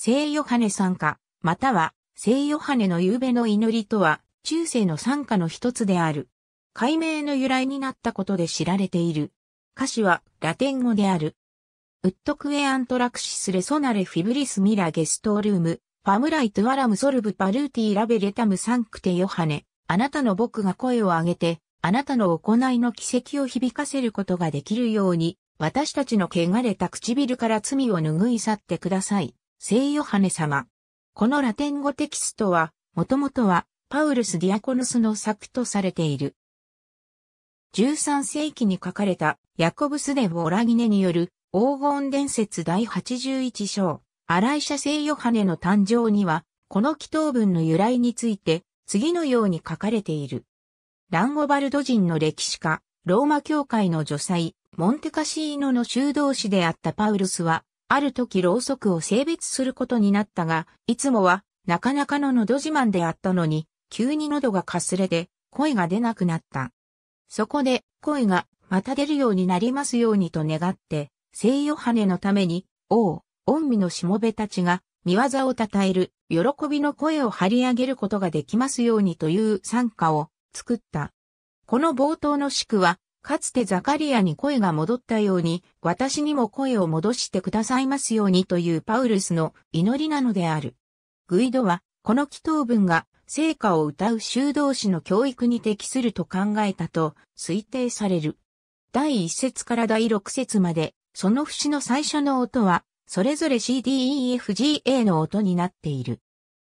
聖ヨハネ参加、または聖ヨハネの夕べの祈りとは、中世の参加の一つである。解明の由来になったことで知られている。歌詞はラテン語である。ウットクエアントラクシスレソナレフィブリスミラゲストルーム、ファムライトアラムソルブパルーティーラベレタムサンクテヨハネ、あなたの僕が声を上げて、あなたの行いの奇跡を響かせることができるように、私たちの汚れた唇から罪を拭い去ってください。聖ヨハネ様。このラテン語テキストは、もともとは、パウルス・ディアコヌスの作とされている。13世紀に書かれた、ヤコブス・デ・オラギネによる、黄金伝説第81章、アライシャ聖ヨハネの誕生には、この祈祷文の由来について、次のように書かれている。ランゴバルド人の歴史家、ローマ教会の女祭、モンテカシーノの修道士であったパウルスは、ある時ろうそくを性別することになったが、いつもは、なかなかの喉自慢であったのに、急に喉がかすれで、声が出なくなった。そこで、声が、また出るようになりますようにと願って、聖ヨハネのために、王、御身のしもべたちが、見業を称える、喜びの声を張り上げることができますようにという参加を作った。この冒頭の宿は、かつてザカリアに声が戻ったように、私にも声を戻してくださいますようにというパウルスの祈りなのである。グイドは、この祈祷文が、成果を歌う修道士の教育に適すると考えたと推定される。第1節から第6節まで、その節の最初の音は、それぞれ CDEFGA の音になっている。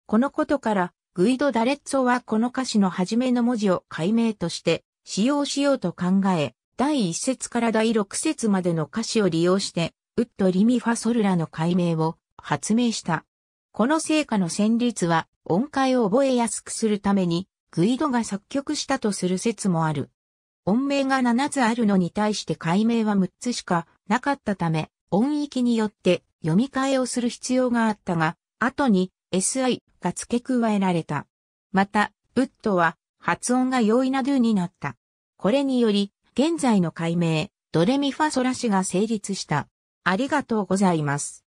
このことから、グイド・ダレッツォはこの歌詞の初めの文字を解明として、使用しようと考え、第1節から第6節までの歌詞を利用して、ウッド・リミ・ファ・ソルラの解明を発明した。この成果の旋律は音階を覚えやすくするために、グイドが作曲したとする説もある。音名が7つあるのに対して解明は6つしかなかったため、音域によって読み替えをする必要があったが、後に SI が付け加えられた。また、ウッドは発音が容易なドゥになった。これにより、現在の解明、ドレミファソラシが成立した。ありがとうございます。